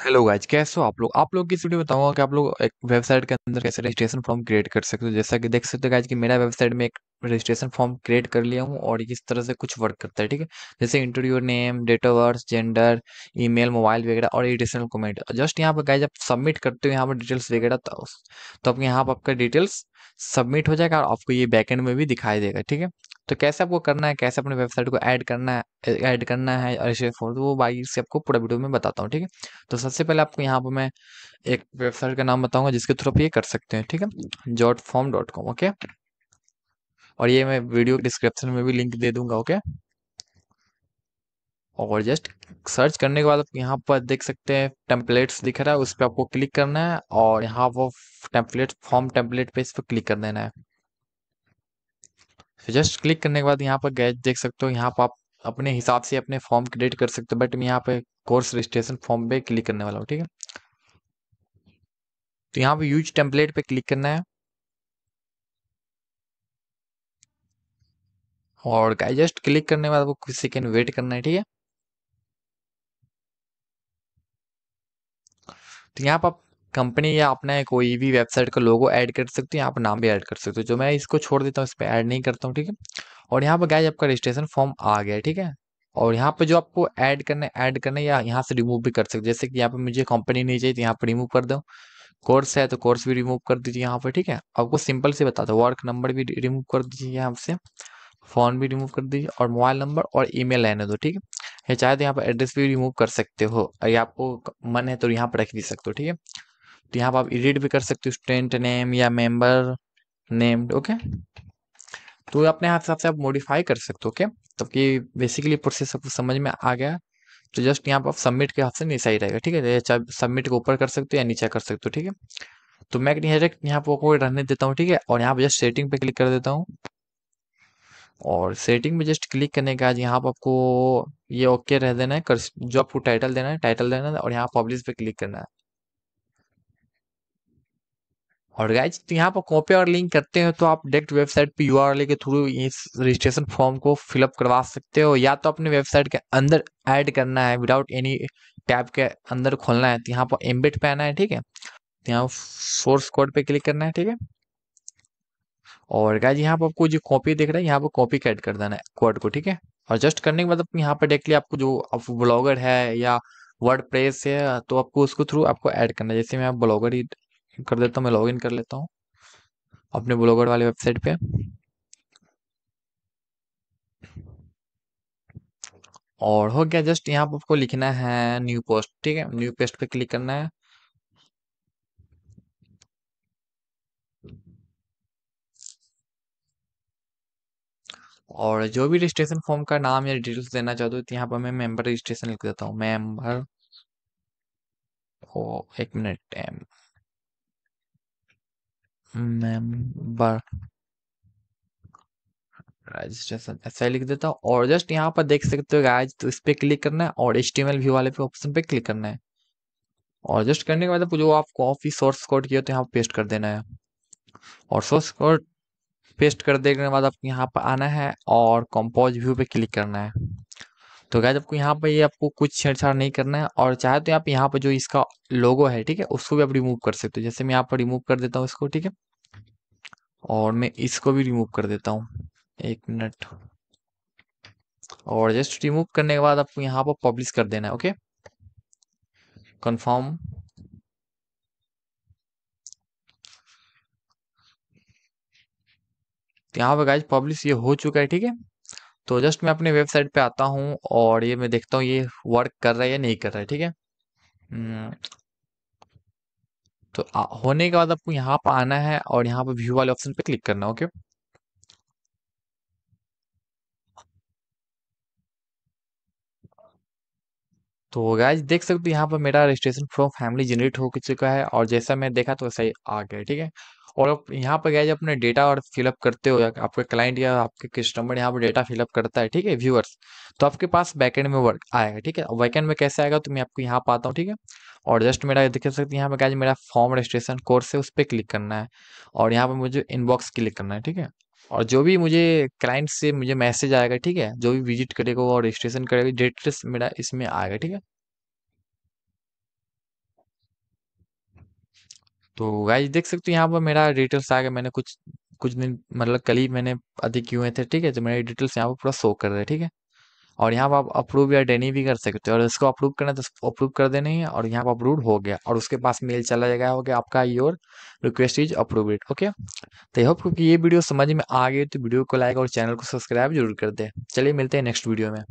hello guys कैसे हो आप लोग आप लोग की वीडियो बताऊंगा कि आप लोग एक वेबसाइट के अंदर कैसे रजिस्ट्रेशन फॉर्म क्रिएट कर सकते हो जैसा कि देख सकते हो गाइज कि मेरा वेबसाइट में एक रजिस्ट्रेशन फॉर्म क्रिएट कर लिया हूँ और इस तरह से कुछ वर्क करता है ठीक है जैसे interview name date of birth gender email mobile वगैरह और एडिशनल कमेंट जस्ट यहाँ पर गाइज आप सबमिट करते हो यहाँ पर डिटेल्स वगैरह तो, तो आप यहाँ पर आपका डिटेल्स सबमिट हो जाएगा और आपको ये बैकेंड में भी दिखाई देगा ठीक है तो कैसे आपको करना है कैसे अपने वेबसाइट को ऐड करना है ऐड करना है और इसे फोर वो बाकी से आपको पूरा वीडियो में बताता हूँ ठीक है तो सबसे पहले आपको यहाँ पर मैं एक वेबसाइट का नाम बताऊँगा जिसके थ्रू आप ये कर सकते हैं ठीक है Jotform dot com okay और ये मैं वीडियो डिस्क्रिप्शन में भी लिंक दे दूंगा ओके और जस्ट सर्च करने के बाद आप यहाँ पर देख सकते हैं टेम्पलेट्स दिख रहा है उस पर आपको क्लिक करना है और यहाँ वो टेम्पलेट फॉर्म टेम्पलेट पे इस पर क्लिक कर देना है तो जस्ट क्लिक करने के बाद यहाँ पर गैज देख सकते हो यहाँ पर आप अपने हिसाब से अपने फॉर्म क्रिएट कर सकते हो बट मैं यहाँ पे कोर्स रजिस्ट्रेशन फॉर्म पे क्लिक करने वाला हूँ ठीक है तो यहाँ पे यूज टेम्पलेट पे क्लिक करना है और गाइस जस्ट क्लिक करने के बाद आपको कुछ सेकेंड वेट करना है ठीक है तो यहाँ पर आप कंपनी या अपने कोई भी वेबसाइट का लोगो ऐड कर सकते हो यहाँ पर नाम भी ऐड कर सकते हो जो मैं इसको छोड़ देता हूँ इस पर ऐड नहीं करता हूँ ठीक है और यहाँ पर गाइज आपका रजिस्ट्रेशन फॉर्म आ गया ठीक है और यहाँ पर जो आपको ऐड करने ऐड करने या यहाँ से रिमूव भी कर सकते जैसे कि यहाँ पर मुझे कंपनी नहीं चाहिए तो यहाँ पर रिमूव कर दो कोर्स है तो कोर्स भी रिमूव कर दीजिए यहाँ पर ठीक है आपको सिंपल से बता दो वर्क नंबर भी रिमूव कर दीजिए यहाँ से फ़ोन भी रिमूव कर दीजिए और मोबाइल नंबर और ईमेल रहने दो ठीक है या चाहे तो यहाँ पर एड्रेस भी रिमूव कर सकते हो या आपको मन है तो यहाँ पर रख भी सकते हो ठीक है तो यहाँ पर आप एडिट भी कर सकते हो स्टूडेंट नेम या मेंबर नेम्ड ओके तो अपने हाथ हिसाब से आप मॉडिफाई कर सकते हो ओके तब कि बेसिकली प्रोसेस आपको समझ में आ गया तो जस्ट यहाँ पर आप सबमिट के हाथ से नीचे ही रहेगा ठीक है चाहे सबमिट को ऊपर कर सकते हो या नीचे कर सकते हो ठीक है तो मैं डायरेक्ट यहाँ पर कोई रहने देता हूँ ठीक है और यहाँ पर जस्ट सेटिंग पे क्लिक कर देता हूँ और सेटिंग में जस्ट क्लिक करने के बाद यहाँ पर आपको ये ओके रह देना है जो आपको टाइटल देना है टाइटल देना है और यहाँ पब्लिश पे क्लिक करना है और गाइज तो यहाँ पर कॉपी और लिंक करते हो तो आप डायरेक्ट वेबसाइट पे यू के थ्रू इस रजिस्ट्रेशन फॉर्म को फिलअप करवा सकते हो या तो अपने वेबसाइट के अंदर ऐड करना है विदाउट एनी टैब के अंदर खोलना है तो यहाँ पर एम्बेड पे आना है ठीक है तो यहाँ सोर्स कोड पे क्लिक करना है ठीक है और गाइज यहाँ पर आपको जो कॉपी देख रहा है यहाँ पर कॉपी कैड कर देना है कोड को ठीक है और जस्ट करने के बाद यहाँ पर डायरेक्टली आपको जो आप ब्लॉगर है या वर्ड प्रेस है तो आपको उसको थ्रू आपको ऐड करना है जैसे मैं ब्लॉगर ही कर देता हूँ मैं लॉगिन कर लेता हूँ अपने ब्लॉगर वाली वेबसाइट पे और हो गया जस्ट यहाँ पर आपको लिखना है न्यू पोस्ट ठीक है न्यू पोस्ट पे क्लिक करना है और जो भी रजिस्ट्रेशन फॉर्म का नाम या डिटेल्स देना चाहते हो तो यहाँ पर मैं मेंबर रजिस्ट्रेशन लिख देता हूँ मेंबर ओ एक मिनट मेंबर रजिस्ट्रेशन ऐसा ही लिख देता हूँ और जस्ट यहाँ पर देख सकते हो गाइज तो इस पर क्लिक करना है और एच टी व्यू वाले पे ऑप्शन पे क्लिक करना है और जस्ट करने के बाद जो आप कॉपी सोर्स कोड किया तो यहाँ पेस्ट कर देना है और सोर्स कोड पेस्ट कर देने के बाद आपको यहाँ पर आना है और कंपोज व्यू पे क्लिक करना है तो गाइज आपको यहाँ पर ये आपको कुछ छेड़छाड़ नहीं करना है और चाहे तो आप यहाँ पर जो इसका लोगो है ठीक है उसको भी आप रिमूव कर सकते हो जैसे मैं यहाँ पर रिमूव कर देता हूँ इसको ठीक है और मैं इसको भी रिमूव कर देता हूँ एक मिनट और जस्ट रिमूव करने के बाद आपको यहाँ पर पब्लिश कर देना है ओके कंफर्म तो यहाँ पर गाइज पब्लिश ये हो चुका है ठीक है तो जस्ट मैं अपने वेबसाइट पे आता हूँ और ये मैं देखता हूँ ये वर्क कर रहा है या नहीं कर रहा है ठीक है हम्म, तो आ, होने के बाद आपको यहाँ पर आना है और यहाँ पर व्यू वाले ऑप्शन पे क्लिक करना ओके तो गाइज देख सकते हो यहाँ पर मेरा रजिस्ट्रेशन फॉर्म फैमिली जनरेट हो चुका है और जैसा मैं देखा तो वैसा ही आ गया ठीक है और आप यहाँ पर गए अपने डेटा और फिलअप करते हो आपके क्लाइंट या आपके कस्टमर यहाँ पर डेटा फिलअप करता है ठीक है व्यूअर्स तो आपके पास बैकेंड में वर्क आएगा ठीक है बैकेंड में कैसे आएगा तो मैं आपको यहाँ पाता हूँ ठीक है और जस्ट मेरा देख सकते हैं यहाँ पे गाइज मेरा फॉर्म रजिस्ट्रेशन कोर्स है उस पर क्लिक करना है और यहाँ पर मुझे इनबॉक्स क्लिक करना है ठीक है और जो भी मुझे क्लाइंट से मुझे मैसेज आएगा ठीक है जो भी विजिट करेगा और रजिस्ट्रेशन करेगा डिटेल्स मेरा इसमें आएगा ठीक है तो गाइज देख सकते हो यहाँ पर मेरा डिटेल्स आ गया मैंने कुछ कुछ दिन मतलब कल ही मैंने अधिक किए थे ठीक है तो मेरे डिटेल्स यहाँ पर पूरा शो कर रहे हैं ठीक है और यहाँ पर आप अप्रूव या डेनी भी कर सकते हो और इसको अप्रूव करना तो अप्रूव कर देने हैं और यहाँ पर अप्रूव हो गया और उसके पास मेल चला जाएगा हो गया आपका your request is approve okay तो आई होप कि ये वीडियो समझ में आ गई तो वीडियो को लाइक और चैनल को सब्सक्राइब जरूर कर दे चलिए मिलते हैं नेक्स्ट वीडियो में